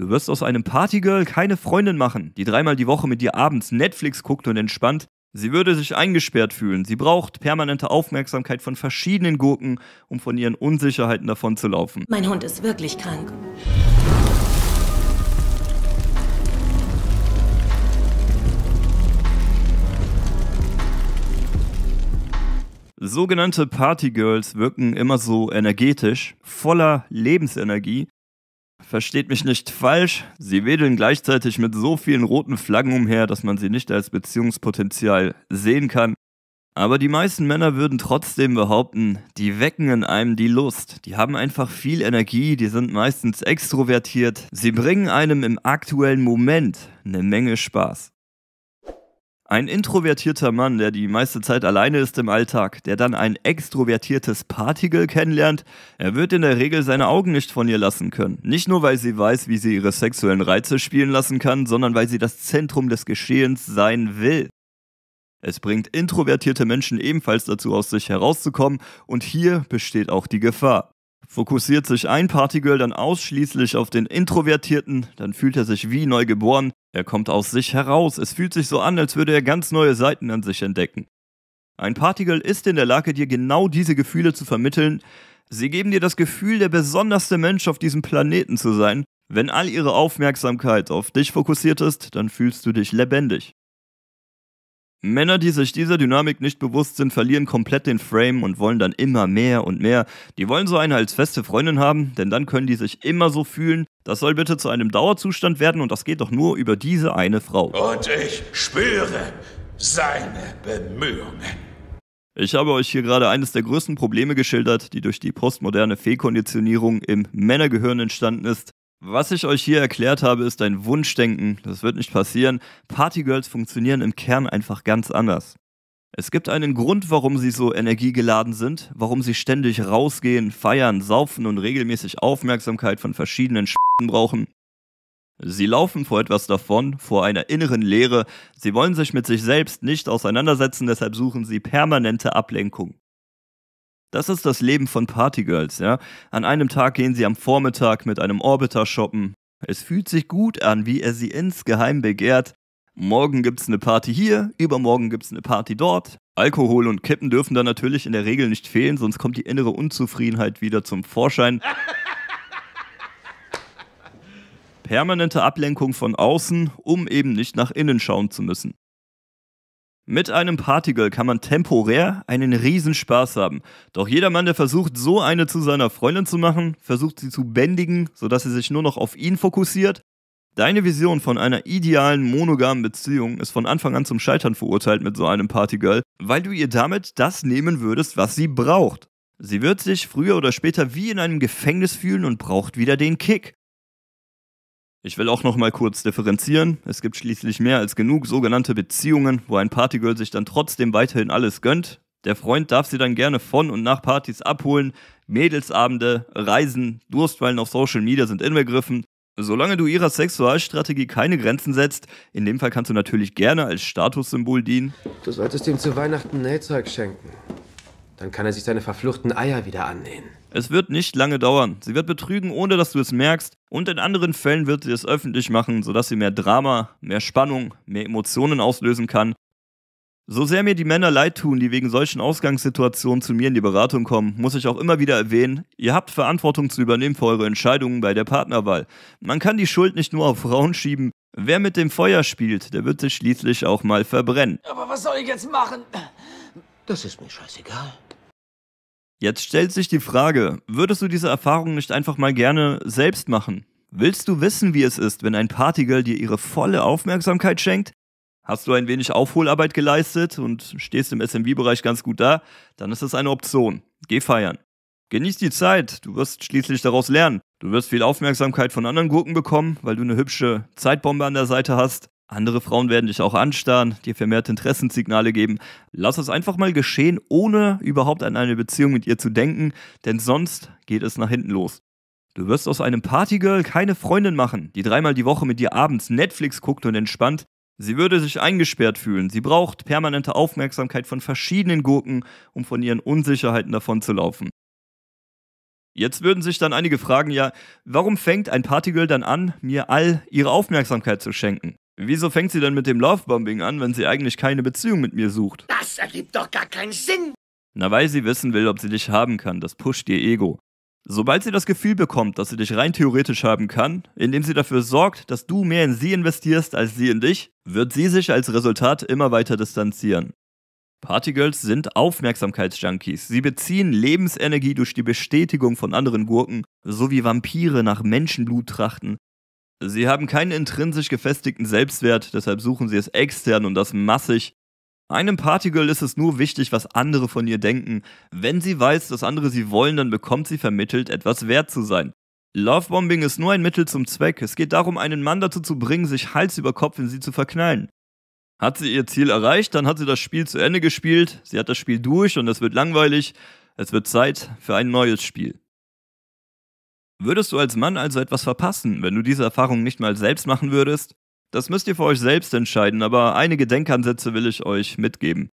Du wirst aus einem Partygirl keine Freundin machen, die dreimal die Woche mit dir abends Netflix guckt und entspannt. Sie würde sich eingesperrt fühlen. Sie braucht permanente Aufmerksamkeit von verschiedenen Gurken, um von ihren Unsicherheiten davonzulaufen. Mein Hund ist wirklich krank. Sogenannte Partygirls wirken immer so energetisch, voller Lebensenergie Versteht mich nicht falsch, sie wedeln gleichzeitig mit so vielen roten Flaggen umher, dass man sie nicht als Beziehungspotenzial sehen kann. Aber die meisten Männer würden trotzdem behaupten, die wecken in einem die Lust. Die haben einfach viel Energie, die sind meistens extrovertiert. Sie bringen einem im aktuellen Moment eine Menge Spaß. Ein introvertierter Mann, der die meiste Zeit alleine ist im Alltag, der dann ein extrovertiertes Partigel kennenlernt, er wird in der Regel seine Augen nicht von ihr lassen können. Nicht nur, weil sie weiß, wie sie ihre sexuellen Reize spielen lassen kann, sondern weil sie das Zentrum des Geschehens sein will. Es bringt introvertierte Menschen ebenfalls dazu, aus sich herauszukommen, und hier besteht auch die Gefahr. Fokussiert sich ein Partygirl dann ausschließlich auf den Introvertierten, dann fühlt er sich wie neu geboren, er kommt aus sich heraus, es fühlt sich so an, als würde er ganz neue Seiten an sich entdecken. Ein Partygirl ist in der Lage, dir genau diese Gefühle zu vermitteln. Sie geben dir das Gefühl, der besonderste Mensch auf diesem Planeten zu sein. Wenn all ihre Aufmerksamkeit auf dich fokussiert ist, dann fühlst du dich lebendig. Männer, die sich dieser Dynamik nicht bewusst sind, verlieren komplett den Frame und wollen dann immer mehr und mehr. Die wollen so eine als feste Freundin haben, denn dann können die sich immer so fühlen. Das soll bitte zu einem Dauerzustand werden und das geht doch nur über diese eine Frau. Und ich spüre seine Bemühungen. Ich habe euch hier gerade eines der größten Probleme geschildert, die durch die postmoderne Fehlkonditionierung im Männergehirn entstanden ist. Was ich euch hier erklärt habe, ist ein Wunschdenken. Das wird nicht passieren. Partygirls funktionieren im Kern einfach ganz anders. Es gibt einen Grund, warum sie so energiegeladen sind, warum sie ständig rausgehen, feiern, saufen und regelmäßig Aufmerksamkeit von verschiedenen Sch***en brauchen. Sie laufen vor etwas davon, vor einer inneren Leere. Sie wollen sich mit sich selbst nicht auseinandersetzen, deshalb suchen sie permanente Ablenkung. Das ist das Leben von Partygirls, ja. An einem Tag gehen sie am Vormittag mit einem Orbiter shoppen. Es fühlt sich gut an, wie er sie insgeheim begehrt. Morgen gibt's eine Party hier, übermorgen gibt's eine Party dort. Alkohol und Kippen dürfen da natürlich in der Regel nicht fehlen, sonst kommt die innere Unzufriedenheit wieder zum Vorschein. Permanente Ablenkung von außen, um eben nicht nach innen schauen zu müssen. Mit einem Partygirl kann man temporär einen Riesenspaß haben. Doch jeder Mann, der versucht, so eine zu seiner Freundin zu machen, versucht sie zu bändigen, sodass sie sich nur noch auf ihn fokussiert. Deine Vision von einer idealen monogamen Beziehung ist von Anfang an zum Scheitern verurteilt mit so einem Partygirl, weil du ihr damit das nehmen würdest, was sie braucht. Sie wird sich früher oder später wie in einem Gefängnis fühlen und braucht wieder den Kick. Ich will auch nochmal kurz differenzieren. Es gibt schließlich mehr als genug sogenannte Beziehungen, wo ein Partygirl sich dann trotzdem weiterhin alles gönnt. Der Freund darf sie dann gerne von und nach Partys abholen. Mädelsabende, Reisen, Durstweilen auf Social Media sind inbegriffen. Solange du ihrer Sexualstrategie keine Grenzen setzt, in dem Fall kannst du natürlich gerne als Statussymbol dienen. Du solltest ihm zu Weihnachten Nähzeug schenken. Dann kann er sich seine verfluchten Eier wieder annähen. Es wird nicht lange dauern. Sie wird betrügen, ohne dass du es merkst. Und in anderen Fällen wird sie es öffentlich machen, sodass sie mehr Drama, mehr Spannung, mehr Emotionen auslösen kann. So sehr mir die Männer leid tun, die wegen solchen Ausgangssituationen zu mir in die Beratung kommen, muss ich auch immer wieder erwähnen, ihr habt Verantwortung zu übernehmen für eure Entscheidungen bei der Partnerwahl. Man kann die Schuld nicht nur auf Frauen schieben. Wer mit dem Feuer spielt, der wird sich schließlich auch mal verbrennen. Aber was soll ich jetzt machen? Das ist mir scheißegal. Jetzt stellt sich die Frage, würdest du diese Erfahrung nicht einfach mal gerne selbst machen? Willst du wissen, wie es ist, wenn ein Partygirl dir ihre volle Aufmerksamkeit schenkt? Hast du ein wenig Aufholarbeit geleistet und stehst im SMB-Bereich ganz gut da? Dann ist das eine Option. Geh feiern. Genieß die Zeit, du wirst schließlich daraus lernen. Du wirst viel Aufmerksamkeit von anderen Gurken bekommen, weil du eine hübsche Zeitbombe an der Seite hast. Andere Frauen werden dich auch anstarren, dir vermehrte Interessenssignale geben. Lass es einfach mal geschehen, ohne überhaupt an eine Beziehung mit ihr zu denken, denn sonst geht es nach hinten los. Du wirst aus einem Partygirl keine Freundin machen, die dreimal die Woche mit dir abends Netflix guckt und entspannt. Sie würde sich eingesperrt fühlen. Sie braucht permanente Aufmerksamkeit von verschiedenen Gurken, um von ihren Unsicherheiten davonzulaufen. Jetzt würden sich dann einige fragen, ja, warum fängt ein Partygirl dann an, mir all ihre Aufmerksamkeit zu schenken? Wieso fängt sie denn mit dem Lovebombing an, wenn sie eigentlich keine Beziehung mit mir sucht? Das ergibt doch gar keinen Sinn! Na, weil sie wissen will, ob sie dich haben kann. Das pusht ihr Ego. Sobald sie das Gefühl bekommt, dass sie dich rein theoretisch haben kann, indem sie dafür sorgt, dass du mehr in sie investierst als sie in dich, wird sie sich als Resultat immer weiter distanzieren. Partygirls sind Aufmerksamkeitsjunkies. Sie beziehen Lebensenergie durch die Bestätigung von anderen Gurken, so wie Vampire nach Menschenblut trachten Sie haben keinen intrinsisch gefestigten Selbstwert, deshalb suchen sie es extern und das massig. Einem Partygirl ist es nur wichtig, was andere von ihr denken. Wenn sie weiß, dass andere sie wollen, dann bekommt sie vermittelt, etwas wert zu sein. Lovebombing ist nur ein Mittel zum Zweck. Es geht darum, einen Mann dazu zu bringen, sich Hals über Kopf in sie zu verknallen. Hat sie ihr Ziel erreicht, dann hat sie das Spiel zu Ende gespielt. Sie hat das Spiel durch und es wird langweilig. Es wird Zeit für ein neues Spiel. Würdest du als Mann also etwas verpassen, wenn du diese Erfahrung nicht mal selbst machen würdest? Das müsst ihr für euch selbst entscheiden, aber einige Denkansätze will ich euch mitgeben.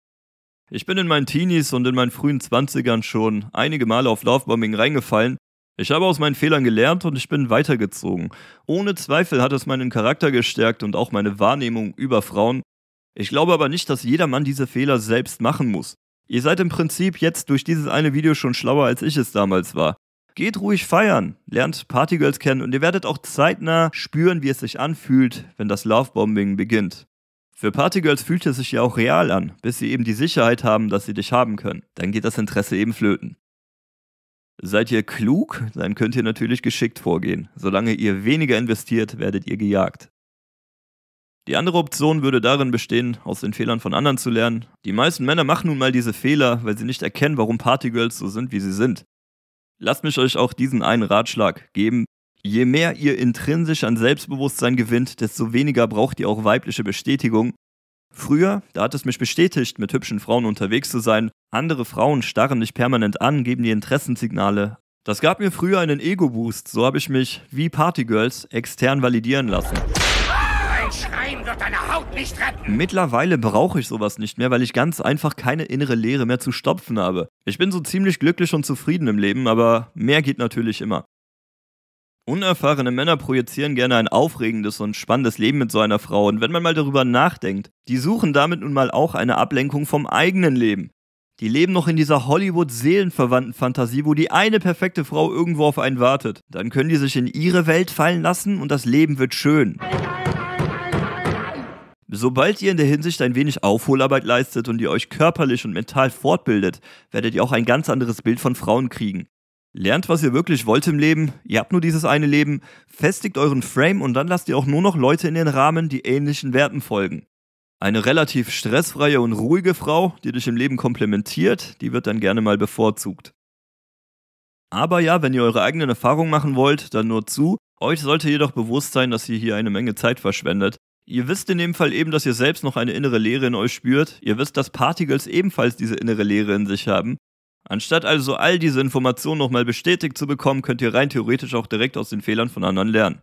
Ich bin in meinen Teenies und in meinen frühen Zwanzigern schon einige Male auf Lovebombing reingefallen. Ich habe aus meinen Fehlern gelernt und ich bin weitergezogen. Ohne Zweifel hat es meinen Charakter gestärkt und auch meine Wahrnehmung über Frauen. Ich glaube aber nicht, dass jeder Mann diese Fehler selbst machen muss. Ihr seid im Prinzip jetzt durch dieses eine Video schon schlauer, als ich es damals war. Geht ruhig feiern, lernt Partygirls kennen und ihr werdet auch zeitnah spüren, wie es sich anfühlt, wenn das Lovebombing beginnt. Für Partygirls fühlt es sich ja auch real an, bis sie eben die Sicherheit haben, dass sie dich haben können. Dann geht das Interesse eben flöten. Seid ihr klug, dann könnt ihr natürlich geschickt vorgehen. Solange ihr weniger investiert, werdet ihr gejagt. Die andere Option würde darin bestehen, aus den Fehlern von anderen zu lernen. Die meisten Männer machen nun mal diese Fehler, weil sie nicht erkennen, warum Partygirls so sind, wie sie sind. Lasst mich euch auch diesen einen Ratschlag geben. Je mehr ihr intrinsisch an Selbstbewusstsein gewinnt, desto weniger braucht ihr auch weibliche Bestätigung. Früher, da hat es mich bestätigt, mit hübschen Frauen unterwegs zu sein. Andere Frauen starren dich permanent an, geben dir Interessensignale. Das gab mir früher einen Ego-Boost, so habe ich mich wie Partygirls extern validieren lassen. Creme wird deine Haut nicht retten. Mittlerweile brauche ich sowas nicht mehr, weil ich ganz einfach keine innere Leere mehr zu stopfen habe. Ich bin so ziemlich glücklich und zufrieden im Leben, aber mehr geht natürlich immer. Unerfahrene Männer projizieren gerne ein aufregendes und spannendes Leben mit so einer Frau und wenn man mal darüber nachdenkt, die suchen damit nun mal auch eine Ablenkung vom eigenen Leben. Die leben noch in dieser Hollywood-seelenverwandten Fantasie, wo die eine perfekte Frau irgendwo auf einen wartet. Dann können die sich in ihre Welt fallen lassen und das Leben wird schön. Alter, Alter. Sobald ihr in der Hinsicht ein wenig Aufholarbeit leistet und ihr euch körperlich und mental fortbildet, werdet ihr auch ein ganz anderes Bild von Frauen kriegen. Lernt, was ihr wirklich wollt im Leben, ihr habt nur dieses eine Leben, festigt euren Frame und dann lasst ihr auch nur noch Leute in den Rahmen, die ähnlichen Werten folgen. Eine relativ stressfreie und ruhige Frau, die dich im Leben komplementiert, die wird dann gerne mal bevorzugt. Aber ja, wenn ihr eure eigenen Erfahrungen machen wollt, dann nur zu. Euch sollte jedoch bewusst sein, dass ihr hier eine Menge Zeit verschwendet Ihr wisst in dem Fall eben, dass ihr selbst noch eine innere Leere in euch spürt. Ihr wisst, dass Particles ebenfalls diese innere Leere in sich haben. Anstatt also all diese Informationen nochmal bestätigt zu bekommen, könnt ihr rein theoretisch auch direkt aus den Fehlern von anderen lernen.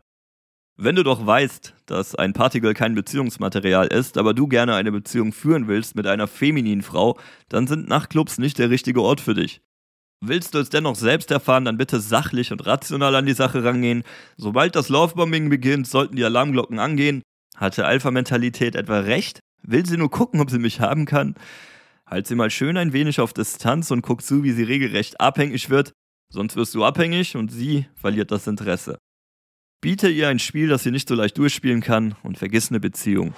Wenn du doch weißt, dass ein Particle kein Beziehungsmaterial ist, aber du gerne eine Beziehung führen willst mit einer femininen Frau, dann sind Nachtclubs nicht der richtige Ort für dich. Willst du es dennoch selbst erfahren, dann bitte sachlich und rational an die Sache rangehen. Sobald das Lovebombing beginnt, sollten die Alarmglocken angehen hatte Alpha-Mentalität etwa recht? Will sie nur gucken, ob sie mich haben kann? Halt sie mal schön ein wenig auf Distanz und guck zu, wie sie regelrecht abhängig wird, sonst wirst du abhängig und sie verliert das Interesse. Biete ihr ein Spiel, das sie nicht so leicht durchspielen kann und vergiss eine Beziehung.